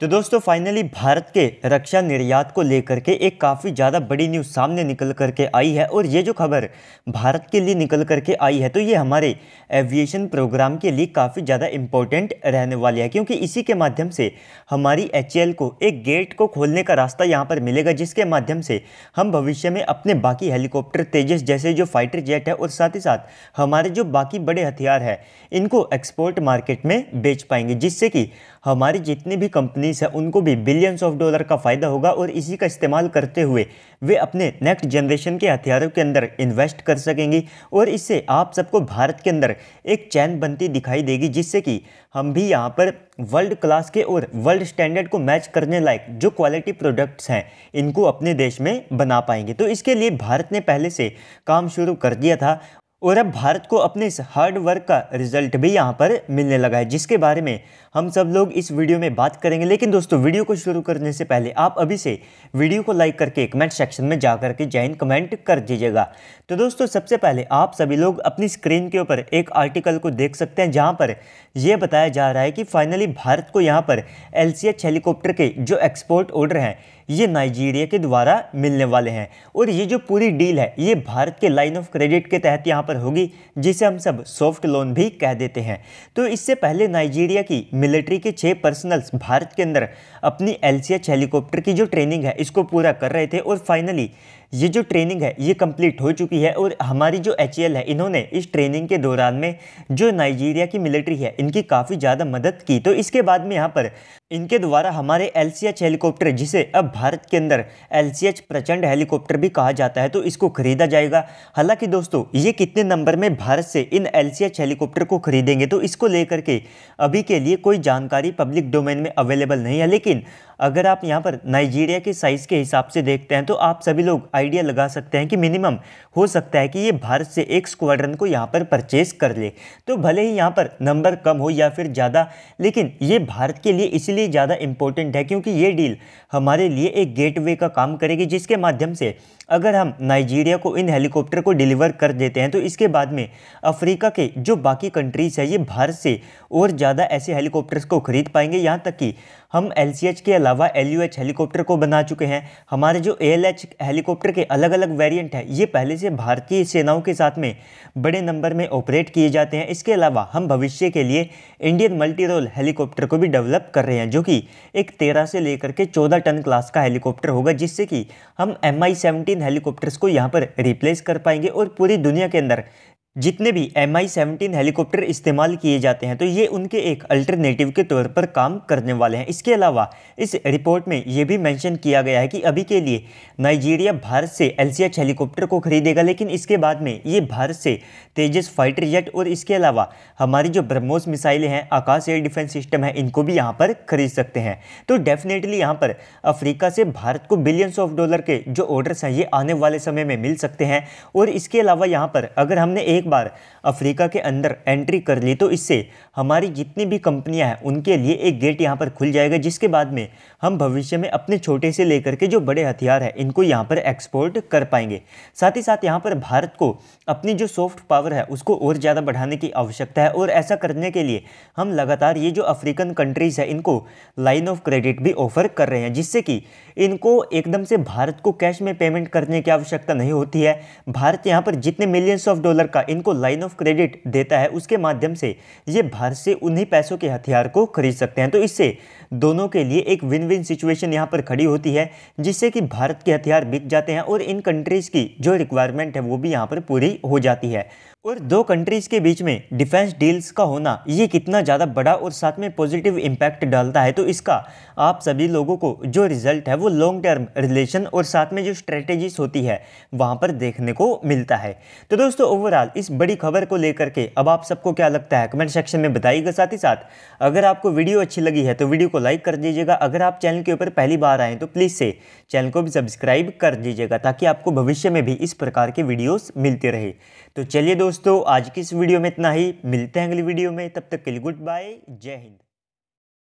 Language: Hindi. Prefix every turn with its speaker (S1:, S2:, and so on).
S1: तो दोस्तों फाइनली भारत के रक्षा निर्यात को लेकर के एक काफ़ी ज़्यादा बड़ी न्यूज़ सामने निकल कर के आई है और ये जो खबर भारत के लिए निकल कर के आई है तो ये हमारे एविएशन प्रोग्राम के लिए काफ़ी ज़्यादा इम्पोर्टेंट रहने वाली है क्योंकि इसी के माध्यम से हमारी एच को एक गेट को खोलने का रास्ता यहाँ पर मिलेगा जिसके माध्यम से हम भविष्य में अपने बाकी हेलीकॉप्टर तेजस जैसे जो फाइटर जेट है और साथ ही साथ हमारे जो बाकी बड़े हथियार हैं इनको एक्सपोर्ट मार्केट में बेच पाएंगे जिससे कि हमारी जितनी भी कंपनी कंपनीज हैं उनको भी बिलियंस ऑफ डॉलर का फ़ायदा होगा और इसी का इस्तेमाल करते हुए वे अपने नेक्स्ट जनरेशन के हथियारों के अंदर इन्वेस्ट कर सकेंगी और इससे आप सबको भारत के अंदर एक चैन बनती दिखाई देगी जिससे कि हम भी यहाँ पर वर्ल्ड क्लास के और वर्ल्ड स्टैंडर्ड को मैच करने लायक जो क्वालिटी प्रोडक्ट्स हैं इनको अपने देश में बना पाएंगे तो इसके लिए भारत ने पहले से काम शुरू कर दिया था और अब भारत को अपने इस हार्ड वर्क का रिजल्ट भी यहाँ पर मिलने लगा है जिसके बारे में हम सब लोग इस वीडियो में बात करेंगे लेकिन दोस्तों वीडियो को शुरू करने से पहले आप अभी से वीडियो को लाइक करके कमेंट सेक्शन में जा के जैन कमेंट कर दीजिएगा तो दोस्तों सबसे पहले आप सभी लोग अपनी स्क्रीन के ऊपर एक आर्टिकल को देख सकते हैं जहाँ पर यह बताया जा रहा है कि फाइनली भारत को यहाँ पर एल हेलीकॉप्टर के जो एक्सपोर्ट ऑर्डर हैं ये नाइजीरिया के द्वारा मिलने वाले हैं और ये जो पूरी डील है ये भारत के लाइन ऑफ क्रेडिट के तहत यहाँ पर होगी जिसे हम सब सॉफ्ट लोन भी कह देते हैं तो इससे पहले नाइजीरिया की मिलिट्री के छः पर्सनल्स भारत के अंदर अपनी एल हेलीकॉप्टर की जो ट्रेनिंग है इसको पूरा कर रहे थे और फाइनली ये जो ट्रेनिंग है ये कंप्लीट हो चुकी है और हमारी जो एच है इन्होंने इस ट्रेनिंग के दौरान में जो नाइजीरिया की मिलिट्री है इनकी काफ़ी ज़्यादा मदद की तो इसके बाद में यहाँ पर इनके द्वारा हमारे एल हेलीकॉप्टर जिसे अब भारत के अंदर एल प्रचंड हेलीकॉप्टर भी कहा जाता है तो इसको खरीदा जाएगा हालांकि दोस्तों ये कितने नंबर में भारत से इन एल हेलीकॉप्टर को खरीदेंगे तो इसको लेकर के अभी के लिए कोई जानकारी पब्लिक डोमेन में अवेलेबल नहीं है लेकिन अगर आप यहाँ पर नाइजीरिया के साइज़ के हिसाब से देखते हैं तो आप सभी लोग आइडिया लगा सकते हैं कि मिनिमम हो सकता है कि ये भारत से एक स्क्वाड्रन को यहाँ पर परचेस कर ले तो भले ही यहाँ पर नंबर कम हो या फिर ज़्यादा लेकिन ये भारत के लिए इसलिए ज़्यादा इम्पोर्टेंट है क्योंकि ये डील हमारे लिए एक गेटवे का काम करेगी जिसके माध्यम से अगर हम नाइजीरिया को इन हेलीकॉप्टर को डिलीवर कर देते हैं तो इसके बाद में अफ्रीका के जो बाकी कंट्रीज़ है ये भारत से और ज़्यादा ऐसे हेलीकॉप्टर्स को खरीद पाएंगे यहाँ तक कि हम एल के अलावा एल हेलीकॉप्टर को बना चुके हैं हमारे जो एल हेलीकॉप्टर के अलग अलग वेरिएंट हैं ये पहले से भारतीय सेनाओं के साथ में बड़े नंबर में ऑपरेट किए जाते हैं इसके अलावा हम भविष्य के लिए इंडियन मल्टी रोल हेलीकॉप्टर को भी डेवलप कर रहे हैं जो कि एक तेरह से लेकर के चौदह टन क्लास का हेलीकॉप्टर होगा जिससे कि हम एम आई हेलीकॉप्टर्स को यहाँ पर रिप्लेस कर पाएंगे और पूरी दुनिया के अंदर जितने भी एम आई सेवनटीन हेलीकॉप्टर इस्तेमाल किए जाते हैं तो ये उनके एक अल्टरनेटिव के तौर पर काम करने वाले हैं इसके अलावा इस रिपोर्ट में ये भी मेंशन किया गया है कि अभी के लिए नाइजीरिया भारत से एल हेलीकॉप्टर को खरीदेगा लेकिन इसके बाद में ये भारत से तेजस फाइटर जेट और इसके अलावा हमारी जो ब्रह्मोस मिसाइलें हैं आकाश एयर डिफेंस सिस्टम है इनको भी यहाँ पर खरीद सकते हैं तो डेफिनेटली यहाँ पर अफ्रीका से भारत को बिलियंस ऑफ डॉलर के जो ऑर्डर्स हैं ये आने वाले समय में मिल सकते हैं और इसके अलावा यहाँ पर अगर हमने एक बार अफ्रीका के अंदर एंट्री कर ली तो इससे हमारी जितनी भी कंपनियां हैं उनके लिए एक गेट यहां पर खुल जाएगा जिसके बाद में हम भविष्य में अपने छोटे से लेकर के जो बड़े हथियार हैं इनको यहां पर एक्सपोर्ट कर पाएंगे साथ ही साथ यहां पर भारत को अपनी जो सॉफ्ट पावर है उसको और ज़्यादा बढ़ाने की आवश्यकता है और ऐसा करने के लिए हम लगातार ये जो अफ्रीकन कंट्रीज़ है इनको लाइन ऑफ क्रेडिट भी ऑफर कर रहे हैं जिससे कि इनको एकदम से भारत को कैश में पेमेंट करने की आवश्यकता नहीं होती है भारत यहाँ पर जितने मिलियंस ऑफ डॉलर का इनको लाइन ऑफ क्रेडिट देता है उसके माध्यम से ये भारत से उन्हीं पैसों के हथियार को खरीद सकते हैं तो इससे दोनों के लिए एक विन विन सिचुएशन यहाँ पर खड़ी होती है जिससे कि भारत के हथियार बिक जाते हैं और इन कंट्रीज़ की जो रिक्वायरमेंट है वो भी यहाँ पर पूरी हो जाती है और दो कंट्रीज के बीच में डिफेंस डील्स का होना ये कितना ज़्यादा बड़ा और साथ में पॉजिटिव इम्पैक्ट डालता है तो इसका आप सभी लोगों को जो रिजल्ट है वो लॉन्ग टर्म रिलेशन और साथ में जो स्ट्रेटेजीज होती है वहाँ पर देखने को मिलता है तो दोस्तों ओवरऑल इस बड़ी खबर को लेकर के अब आप सबको क्या लगता है कमेंट सेक्शन में बताइएगा साथ ही साथ अगर आपको वीडियो अच्छी लगी है तो वीडियो को लाइक कर दीजिएगा अगर आप चैनल के ऊपर पहली बार आएँ तो प्लीज़ से चैनल को भी सब्सक्राइब कर दीजिएगा ताकि आपको भविष्य में भी इस प्रकार के वीडियोज़ मिलते रहे तो चलिए दोस्तों दोस्तों आज की इस वीडियो में इतना ही मिलते हैं अगली वीडियो में तब तक के लिए गुड बाय जय हिंद